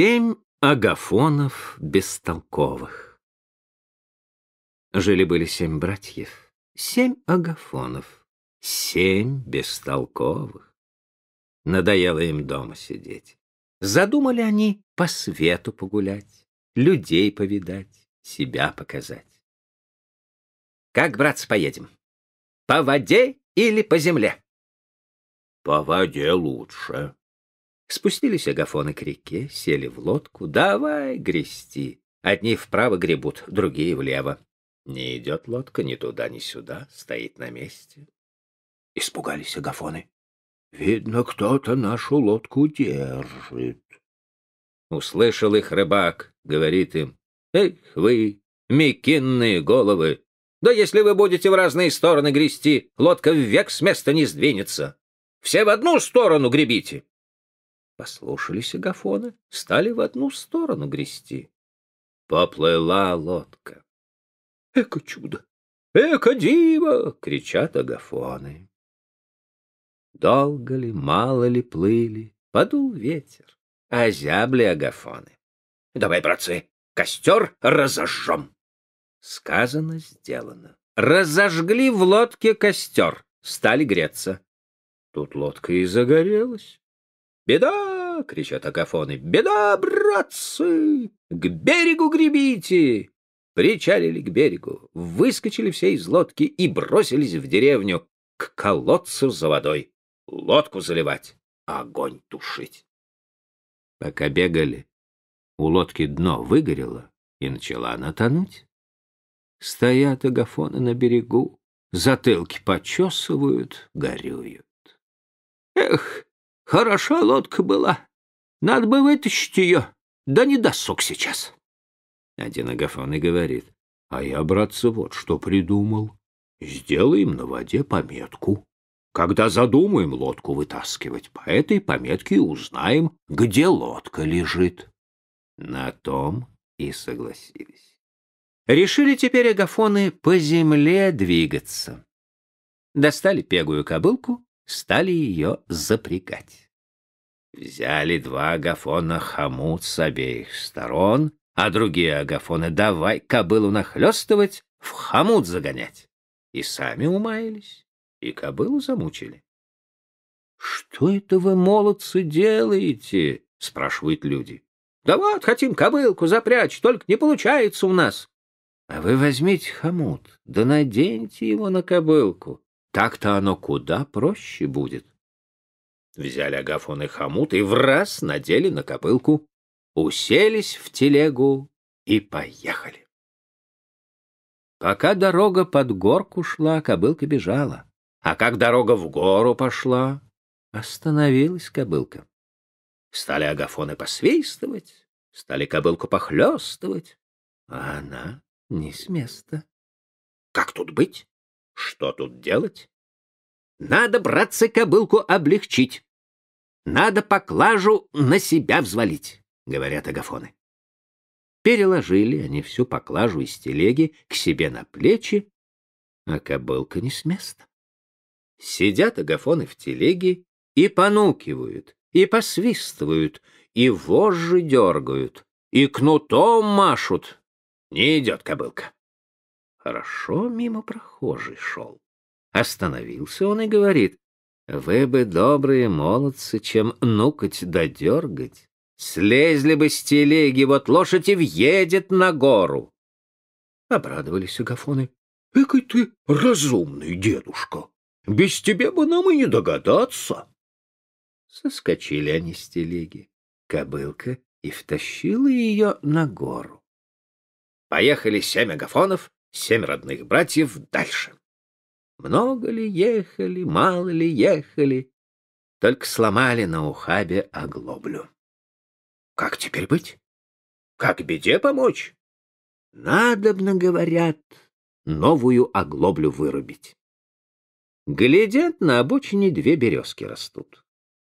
Семь агафонов бестолковых. Жили-были семь братьев, семь агафонов, семь бестолковых. Надоело им дома сидеть. Задумали они по свету погулять, людей повидать, себя показать. Как, братцы, поедем? По воде или по земле? По воде лучше, Спустились агафоны к реке, сели в лодку. «Давай грести!» Одни вправо гребут, другие влево. Не идет лодка ни туда, ни сюда, стоит на месте. Испугались агафоны. «Видно, кто-то нашу лодку держит». Услышал их рыбак, говорит им. «Эх вы, мекинные головы! Да если вы будете в разные стороны грести, лодка век с места не сдвинется. Все в одну сторону гребите!» послушались агафона, стали в одну сторону грести. Поплыла лодка. — Эко чудо! Эко диво! — кричат агафоны. Долго ли, мало ли плыли, подул ветер, озябли зябли агафоны. — Давай, братцы, костер разожжем! Сказано, сделано. Разожгли в лодке костер, стали греться. Тут лодка и загорелась. «Беда!» — кричат акафоны. «Беда, братцы! К берегу гребите!» Причалили к берегу, выскочили все из лодки и бросились в деревню к колодцу за водой. Лодку заливать, огонь тушить. Пока бегали, у лодки дно выгорело, и начала она тонуть. Стоят агафоны на берегу, затылки почесывают, горюют. Эх, Хороша лодка была. Надо бы вытащить ее. Да не досуг сейчас. Один Агафон и говорит. А я, братцы, вот что придумал. Сделаем на воде пометку. Когда задумаем лодку вытаскивать, по этой пометке узнаем, где лодка лежит. На том и согласились. Решили теперь агафоны по земле двигаться. Достали пегую кобылку стали ее запрягать. Взяли два агафона хомут с обеих сторон, а другие агафоны давай кобылу нахлестывать, в хомут загонять. И сами умаялись, и кобылу замучили. — Что это вы, молодцы, делаете? — спрашивают люди. — Да вот, хотим кобылку запрячь, только не получается у нас. — А вы возьмите хомут, да наденьте его на кобылку, так-то оно куда проще будет. Взяли Агафон и хомут и в раз надели на копылку, уселись в телегу и поехали. Пока дорога под горку шла, кобылка бежала. А как дорога в гору пошла, остановилась кобылка. Стали агафоны посвистывать, стали кобылку похлестывать, а она не с места. Как тут быть? Что тут делать? Надо, братцы, кобылку облегчить. Надо поклажу на себя взвалить, говорят агафоны. Переложили они всю поклажу из телеги к себе на плечи, а кобылка не с места. Сидят агафоны в телеге и понукивают, и посвистывают, и вожжи дергают, и кнутом машут. Не идет кобылка хорошо мимо прохожий шел. Остановился он и говорит, «Вы бы, добрые молодцы, чем нукать да дергать, слезли бы с телеги, вот лошадь и въедет на гору». Обрадовались агафоны. «Экой ты разумный, дедушка! Без тебя бы нам и не догадаться!» Соскочили они с телеги. Кобылка и втащила ее на гору. Поехали семь агафонов семь родных братьев дальше. Много ли ехали, мало ли ехали, только сломали на ухабе оглоблю. Как теперь быть? Как беде помочь? Надобно, говорят, новую оглоблю вырубить. Глядят, на обочине две березки растут.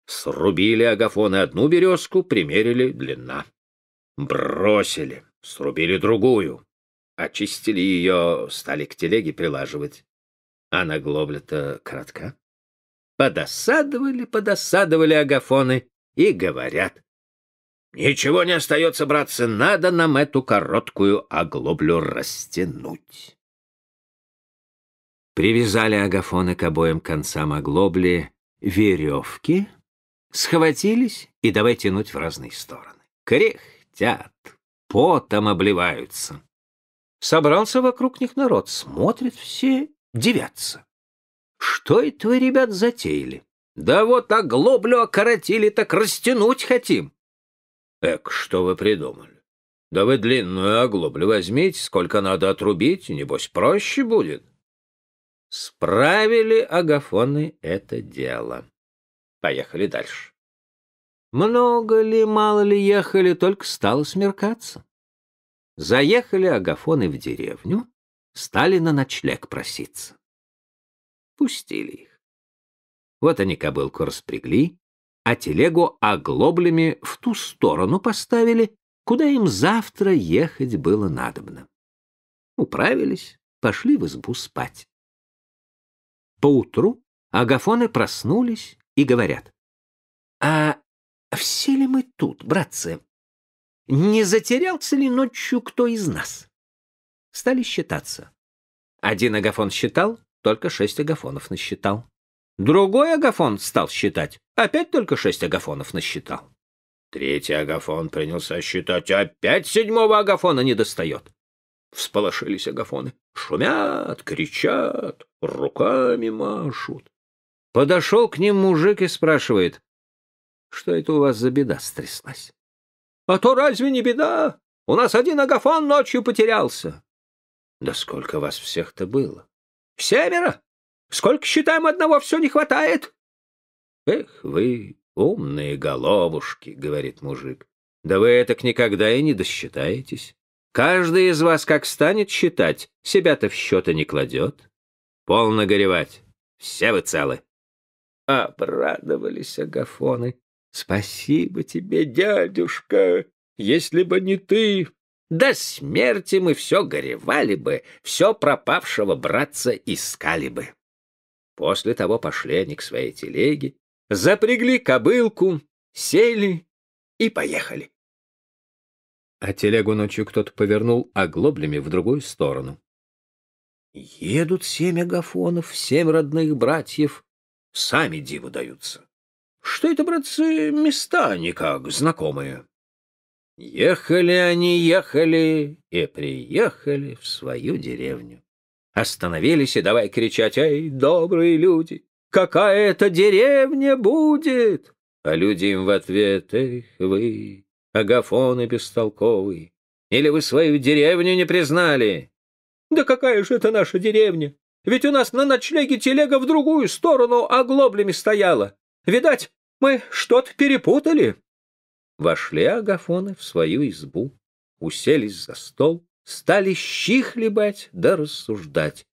Срубили агафоны одну березку, примерили длина. Бросили, срубили другую, Очистили ее, стали к телеге прилаживать. А нагловля-то коротка. Подосадовали, подосадовали агафоны и говорят. Ничего не остается, братцы, надо нам эту короткую оглоблю растянуть. Привязали агафоны к обоим концам оглобли веревки, схватились и давай тянуть в разные стороны. Кряхтят, потом обливаются. Собрался вокруг них народ, смотрят все, девятся. Что это вы, ребят, затеяли? Да вот оглоблю окоротили, так растянуть хотим. Эк, что вы придумали? Да вы длинную оглоблю возьмите, сколько надо отрубить, небось, проще будет. Справили агафоны это дело. Поехали дальше. Много ли, мало ли ехали, только стало смеркаться. Заехали агафоны в деревню, стали на ночлег проситься. Пустили их. Вот они кобылку распрягли, а телегу оглоблями в ту сторону поставили, куда им завтра ехать было надобно. Управились, пошли в избу спать. Поутру агафоны проснулись и говорят. — А все ли мы тут, братцы? не затерялся ли ночью кто из нас. Стали считаться. Один агафон считал, только шесть агафонов насчитал. Другой агафон стал считать, опять только шесть агафонов насчитал. Третий агафон принялся считать, опять седьмого агафона не достает. Всполошились агафоны, шумят, кричат, руками машут. Подошел к ним мужик и спрашивает, что это у вас за беда стряслась? А то разве не беда? У нас один агафон ночью потерялся. Да сколько вас всех-то было? Семеро? Сколько, считаем, одного все не хватает? Эх вы, умные головушки, — говорит мужик. Да вы так никогда и не досчитаетесь. Каждый из вас как станет считать, себя-то в счета не кладет. Полно горевать. Все вы целы. Обрадовались агафоны. Спасибо тебе, дядюшка. Если бы не ты, до смерти мы все горевали бы, все пропавшего братца искали бы. После того пошли они к своей телеге, запрягли кобылку, сели и поехали. А телегу ночью кто-то повернул оглоблями в другую сторону. Едут семь агафонов, семь родных братьев, сами диву даются. Что это, братцы, места никак знакомые? Ехали они, ехали и приехали в свою деревню. Остановились и давай кричать, «Эй, добрые люди, какая это деревня будет?» А люди им в ответ, «Эх, вы, агафоны бестолковые, или вы свою деревню не признали?» «Да какая же это наша деревня? Ведь у нас на ночлеге телега в другую сторону оглоблями стояла. Видать, мы что-то перепутали. Вошли агафоны в свою избу, уселись за стол, стали щи хлебать да рассуждать.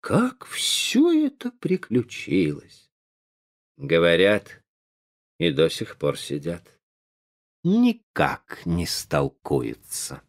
Как все это приключилось? Говорят, и до сих пор сидят. Никак не столкуются.